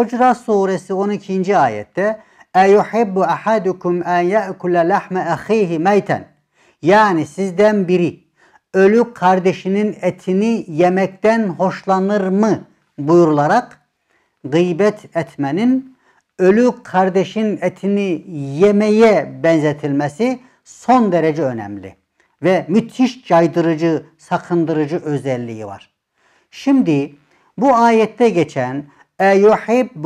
Hucurat suresi 12. ayette اَيُحِبُّ اَحَدُكُمْ اَنْ يَأْكُلَ لَحْمَ ahihi meyten." Yani sizden biri ölü kardeşinin etini yemekten hoşlanır mı buyurularak gıybet etmenin ölü kardeşin etini yemeye benzetilmesi son derece önemli ve müthiş caydırıcı, sakındırıcı özelliği var. Şimdi bu ayette geçen اَيُحِبُّ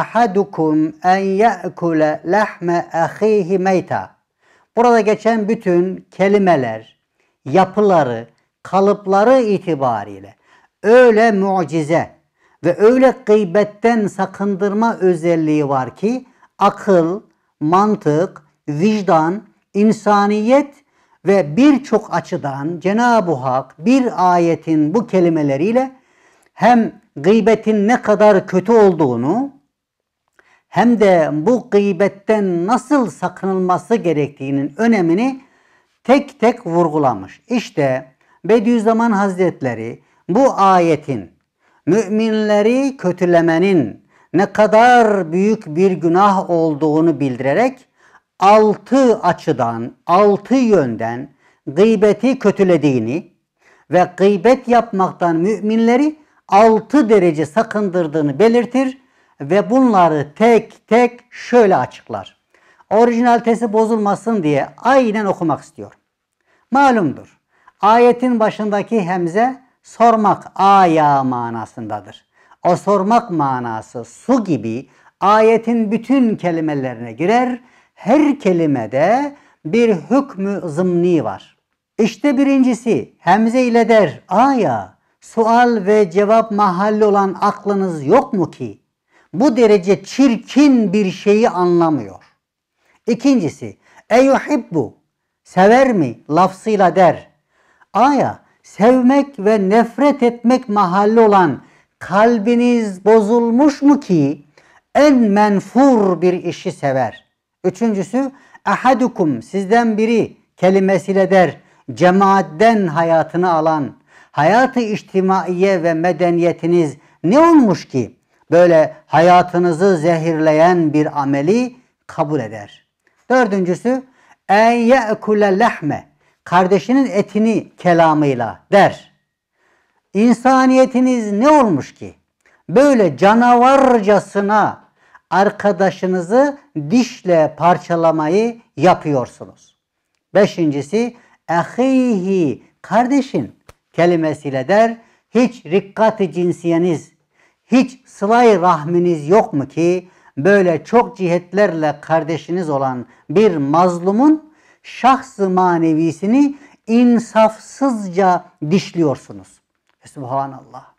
اَحَدُكُمْ اَنْ يَأْكُلَ لَحْمَ اَخِيهِ مَيْتَ Burada geçen bütün kelimeler, yapıları, kalıpları itibariyle öyle mucize ve öyle gıybetten sakındırma özelliği var ki akıl, mantık, vicdan, insaniyet ve birçok açıdan Cenab-ı Hak bir ayetin bu kelimeleriyle hem gıybetin ne kadar kötü olduğunu hem de bu gıybetten nasıl sakınılması gerektiğinin önemini tek tek vurgulamış. İşte Bediüzzaman Hazretleri bu ayetin müminleri kötülemenin ne kadar büyük bir günah olduğunu bildirerek altı açıdan, altı yönden gıybeti kötülediğini ve gıybet yapmaktan müminleri 6 derece sakındırdığını belirtir ve bunları tek tek şöyle açıklar. Orijinalitesi bozulmasın diye aynen okumak istiyor. Malumdur. Ayetin başındaki hemze sormak aya manasındadır. O sormak manası su gibi ayetin bütün kelimelerine girer. Her kelimede bir hükmü zımni var. İşte birincisi hemze ile der aya sual ve cevap mahalli olan aklınız yok mu ki? Bu derece çirkin bir şeyi anlamıyor. İkincisi, eyuhibbu, sever mi lafzıyla der. Aya, sevmek ve nefret etmek mahalli olan kalbiniz bozulmuş mu ki en menfur bir işi sever. Üçüncüsü, ahadukum sizden biri kelimesiyle der, cemaatten hayatını alan.'' hayatı içtimaiye ve medeniyetiniz ne olmuş ki böyle hayatınızı zehirleyen bir ameli kabul eder. Dördüncüsü en ye'kule lehme kardeşinin etini kelamıyla der. İnsaniyetiniz ne olmuş ki? Böyle canavarcasına arkadaşınızı dişle parçalamayı yapıyorsunuz. Beşincisi ehihi kardeşin kelimesiyle der. Hiç rikkati cinsiyeniz, hiç sılay rahminiz yok mu ki böyle çok cihetlerle kardeşiniz olan bir mazlumun şahsı manevisini insafsızca dişliyorsunuz. Subhanallah.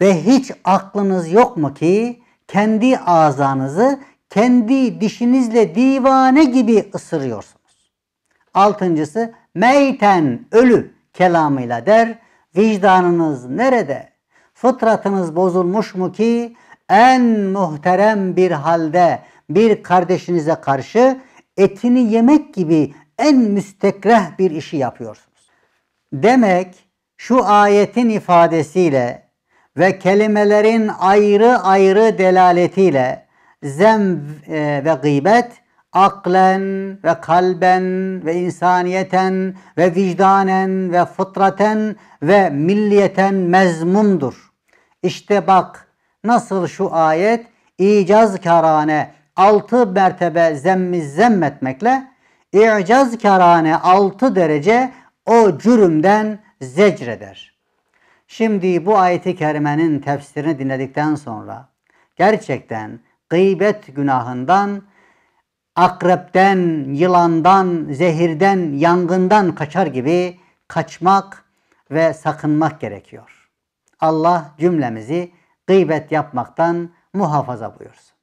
Ve hiç aklınız yok mu ki kendi ağzınızı kendi dişinizle divane gibi ısırıyorsunuz. Altıncısı meyten ölü kelamıyla der, vicdanınız nerede? Fıtratınız bozulmuş mu ki en muhterem bir halde bir kardeşinize karşı etini yemek gibi en müstekreh bir işi yapıyorsunuz. Demek şu ayetin ifadesiyle ve kelimelerin ayrı ayrı delaletiyle zem e, ve gıybet aklen ve kalben ve insaniyeten ve vicdanen ve fıtraten ve milliyeten mezmumdur. İşte bak nasıl şu ayet icazkarane altı mertebe zemmi zemmetmekle icazkarane altı derece o cürümden zecreder. Şimdi bu ayeti kerimenin tefsirini dinledikten sonra gerçekten gıybet günahından akrepten, yılandan, zehirden, yangından kaçar gibi kaçmak ve sakınmak gerekiyor. Allah cümlemizi gıybet yapmaktan muhafaza buyursun.